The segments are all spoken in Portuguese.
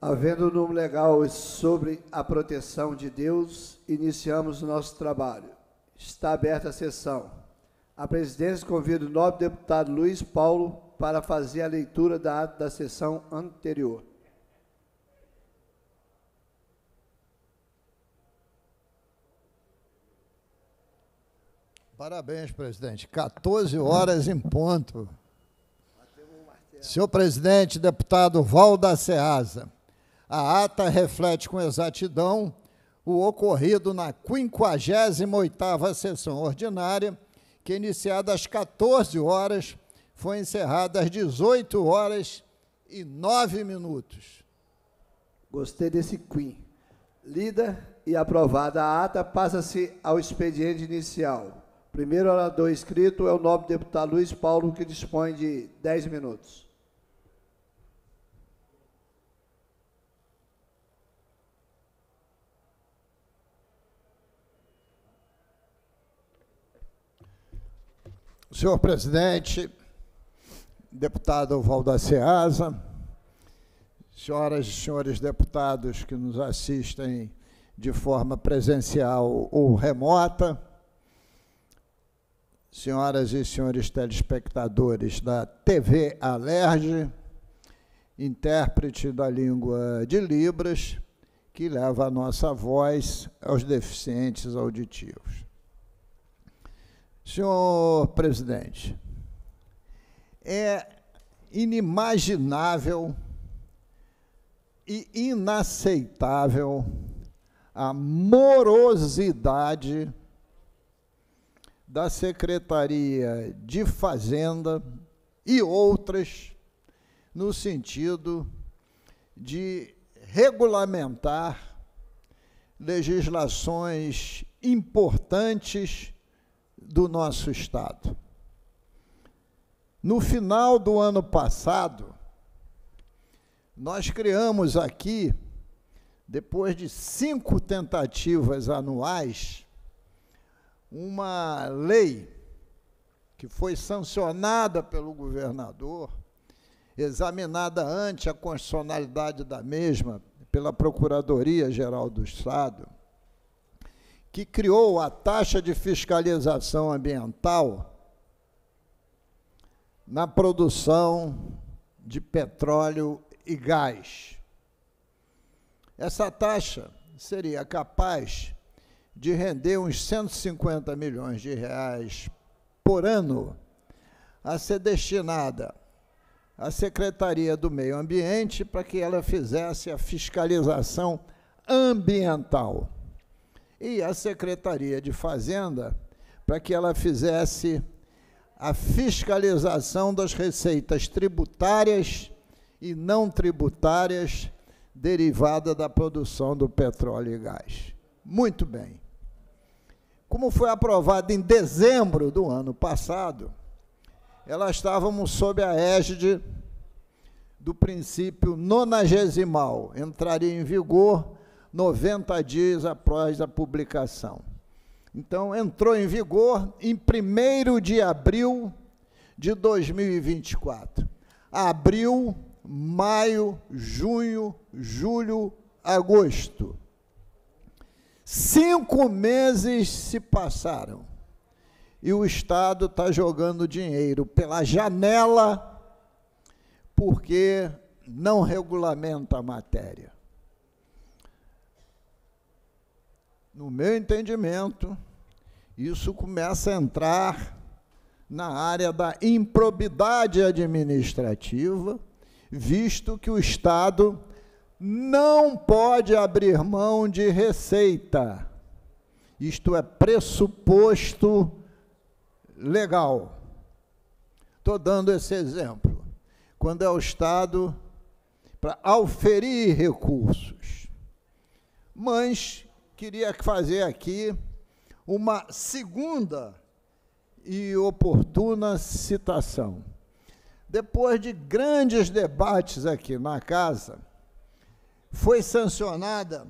Havendo número legal sobre a proteção de Deus, iniciamos o nosso trabalho. Está aberta a sessão. A presidência convida o nobre deputado Luiz Paulo para fazer a leitura da ata da sessão anterior. Parabéns, presidente. 14 horas em ponto. Senhor presidente, deputado Val da Ceasa. A ata reflete com exatidão o ocorrido na 58ª sessão ordinária, que iniciada às 14 horas, foi encerrada às 18 horas e 9 minutos. Gostei desse Queen. Lida e aprovada a ata, passa-se ao expediente inicial. Primeiro orador escrito é o nobre deputado Luiz Paulo, que dispõe de 10 minutos. Senhor presidente, deputado Valda Asa, senhoras e senhores deputados que nos assistem de forma presencial ou remota, senhoras e senhores telespectadores da TV Alerj, intérprete da língua de Libras, que leva a nossa voz aos deficientes auditivos. Senhor presidente, é inimaginável e inaceitável a morosidade da Secretaria de Fazenda e outras no sentido de regulamentar legislações importantes do nosso Estado. No final do ano passado, nós criamos aqui, depois de cinco tentativas anuais, uma lei que foi sancionada pelo governador, examinada ante a constitucionalidade da mesma pela Procuradoria-Geral do Estado, que criou a taxa de fiscalização ambiental na produção de petróleo e gás. Essa taxa seria capaz de render uns 150 milhões de reais por ano a ser destinada à Secretaria do Meio Ambiente para que ela fizesse a fiscalização ambiental e a Secretaria de Fazenda para que ela fizesse a fiscalização das receitas tributárias e não tributárias derivada da produção do petróleo e gás. Muito bem. Como foi aprovada em dezembro do ano passado, elas estávamos sob a égide do princípio nonagesimal, entraria em vigor 90 dias após a publicação. Então, entrou em vigor em 1 de abril de 2024. Abril, maio, junho, julho, agosto. Cinco meses se passaram e o Estado está jogando dinheiro pela janela porque não regulamenta a matéria. no meu entendimento, isso começa a entrar na área da improbidade administrativa, visto que o Estado não pode abrir mão de receita. Isto é pressuposto legal. Estou dando esse exemplo. Quando é o Estado para auferir recursos. Mas queria fazer aqui uma segunda e oportuna citação. Depois de grandes debates aqui na casa, foi sancionada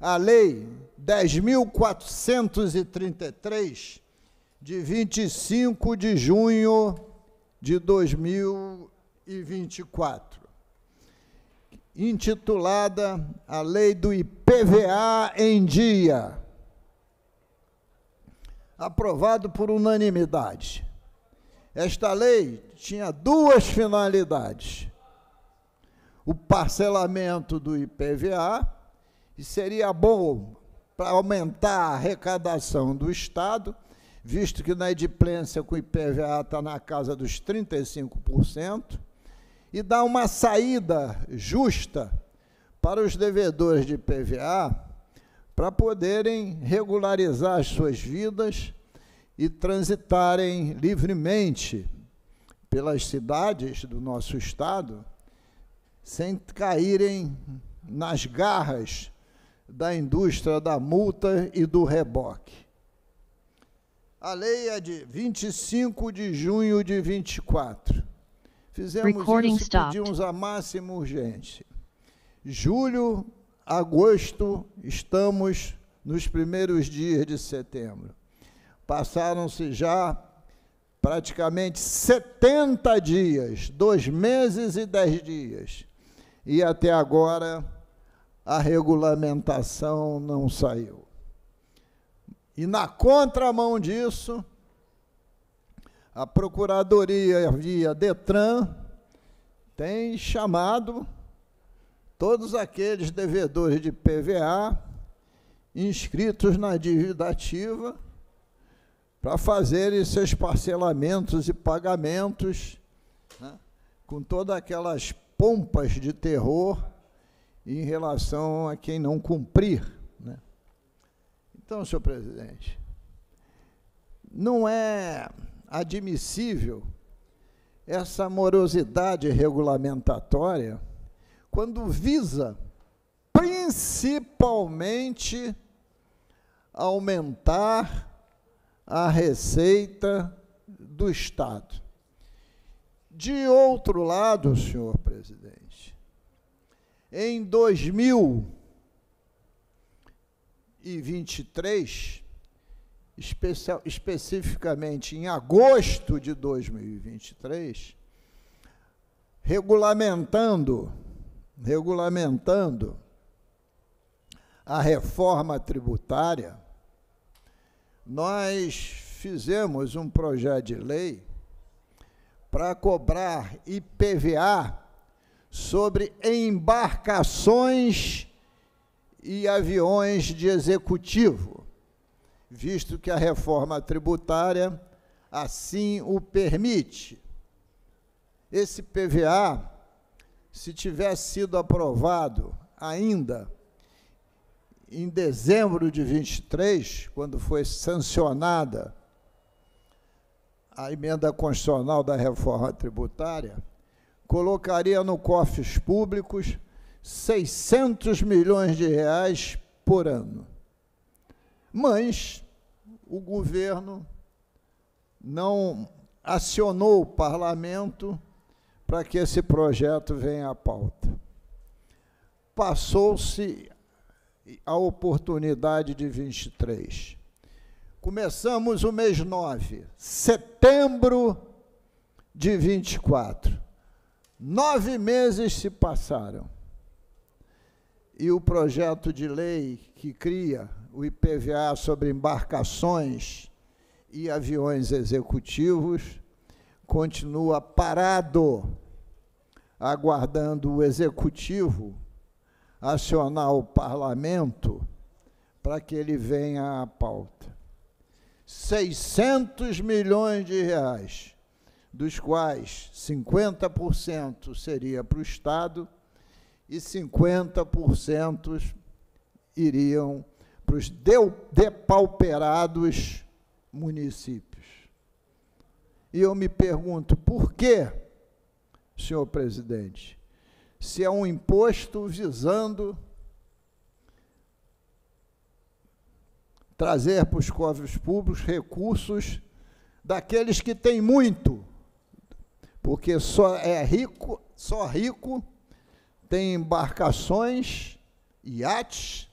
a Lei 10.433, de 25 de junho de 2024 intitulada A Lei do IPVA em Dia, aprovado por unanimidade. Esta lei tinha duas finalidades: o parcelamento do IPVA, e seria bom para aumentar a arrecadação do Estado, visto que na ediplência com o IPVA está na casa dos 35%, e dar uma saída justa para os devedores de PVA para poderem regularizar as suas vidas e transitarem livremente pelas cidades do nosso estado sem caírem nas garras da indústria da multa e do reboque. A lei é de 25 de junho de 24 Fizemos Recording isso, stopped. pedimos a máxima urgência. Julho, agosto, estamos nos primeiros dias de setembro. Passaram-se já praticamente 70 dias, dois meses e dez dias. E até agora a regulamentação não saiu. E na contramão disso, a Procuradoria via Detran tem chamado todos aqueles devedores de PVA inscritos na dívida ativa para fazerem seus parcelamentos e pagamentos né, com todas aquelas pompas de terror em relação a quem não cumprir. Né. Então, senhor presidente, não é admissível essa morosidade regulamentatória quando visa principalmente aumentar a receita do Estado. De outro lado, senhor presidente, em 2023, especial, especificamente em agosto de 2023, regulamentando, regulamentando a reforma tributária, nós fizemos um projeto de lei para cobrar IPVA sobre embarcações e aviões de executivo visto que a reforma tributária assim o permite. Esse PVA, se tivesse sido aprovado ainda em dezembro de 23, quando foi sancionada a emenda constitucional da reforma tributária, colocaria no cofres públicos 600 milhões de reais por ano. Mas o governo não acionou o parlamento para que esse projeto venha à pauta. Passou-se a oportunidade de 23. Começamos o mês 9, setembro de 24. Nove meses se passaram e o projeto de lei que cria o IPVA sobre embarcações e aviões executivos continua parado, aguardando o executivo acionar o parlamento para que ele venha à pauta. 600 milhões de reais, dos quais 50% seria para o Estado e 50% iriam para os depauperados municípios. E eu me pergunto, por que, senhor presidente, se é um imposto visando trazer para os cofres públicos recursos daqueles que têm muito, porque só é rico, só rico tem embarcações, iates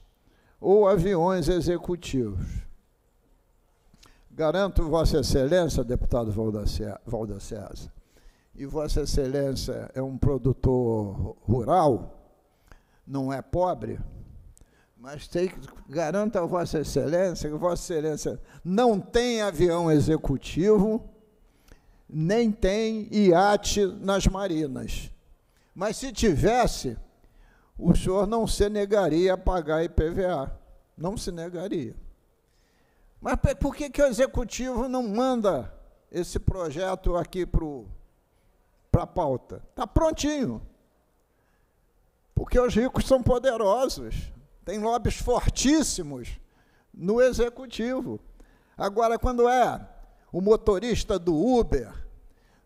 ou aviões executivos. Garanto Vossa Excelência, deputado Valdaceasa, e Vossa Excelência é um produtor rural, não é pobre, mas tem, garanto a Vossa Excelência que Vossa Excelência não tem avião executivo, nem tem iate nas marinas. Mas se tivesse, o senhor não se negaria a pagar IPVA. Não se negaria. Mas por que, que o executivo não manda esse projeto aqui para a pauta? Está prontinho. Porque os ricos são poderosos, tem lobbies fortíssimos no executivo. Agora, quando é o motorista do Uber,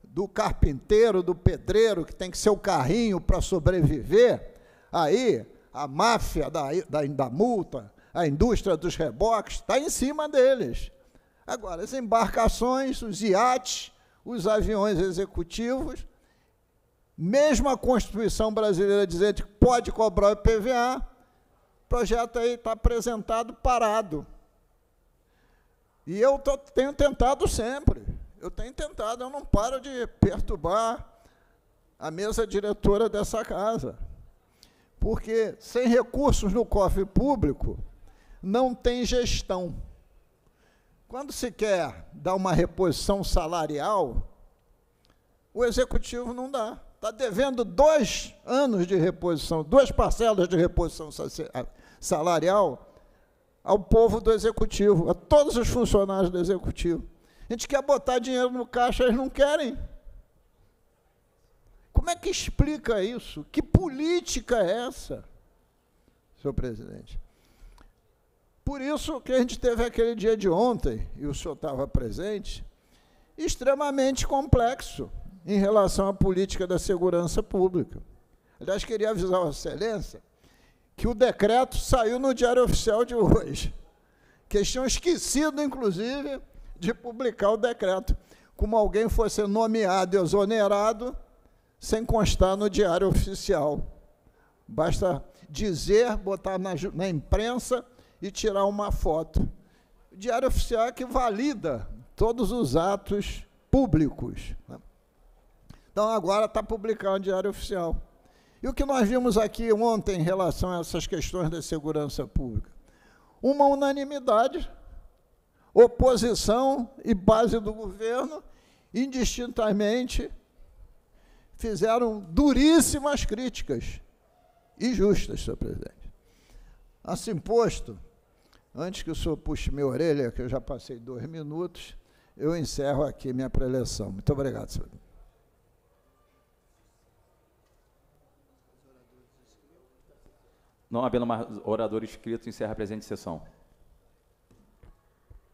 do carpinteiro, do pedreiro, que tem que ser o carrinho para sobreviver, Aí a máfia da, da, da multa, a indústria dos reboques, está em cima deles. Agora, as embarcações, os iates, os aviões executivos, mesmo a Constituição brasileira dizendo que pode cobrar o IPVA, o projeto aí está apresentado parado. E eu tô, tenho tentado sempre. Eu tenho tentado, eu não paro de perturbar a mesa diretora dessa casa. Porque sem recursos no cofre público, não tem gestão. Quando se quer dar uma reposição salarial, o executivo não dá. Está devendo dois anos de reposição, duas parcelas de reposição salarial ao povo do executivo, a todos os funcionários do executivo. A gente quer botar dinheiro no caixa, eles não querem. Como é que explica isso? Que política é essa, senhor presidente? Por isso que a gente teve aquele dia de ontem, e o senhor estava presente, extremamente complexo em relação à política da segurança pública. Aliás, queria avisar a excelência que o decreto saiu no Diário Oficial de hoje. Que eles tinham esquecido, inclusive, de publicar o decreto. Como alguém fosse nomeado e exonerado, sem constar no diário oficial. Basta dizer, botar na, na imprensa e tirar uma foto. O diário oficial é que valida todos os atos públicos. Né? Então, agora está publicado o diário oficial. E o que nós vimos aqui ontem em relação a essas questões da segurança pública? Uma unanimidade, oposição e base do governo, indistintamente, fizeram duríssimas críticas, injustas, senhor presidente. Assim posto, antes que o senhor puxe minha orelha, que eu já passei dois minutos, eu encerro aqui minha preleção. Muito obrigado, senhor. Não havendo mais orador inscrito, encerra a presente sessão.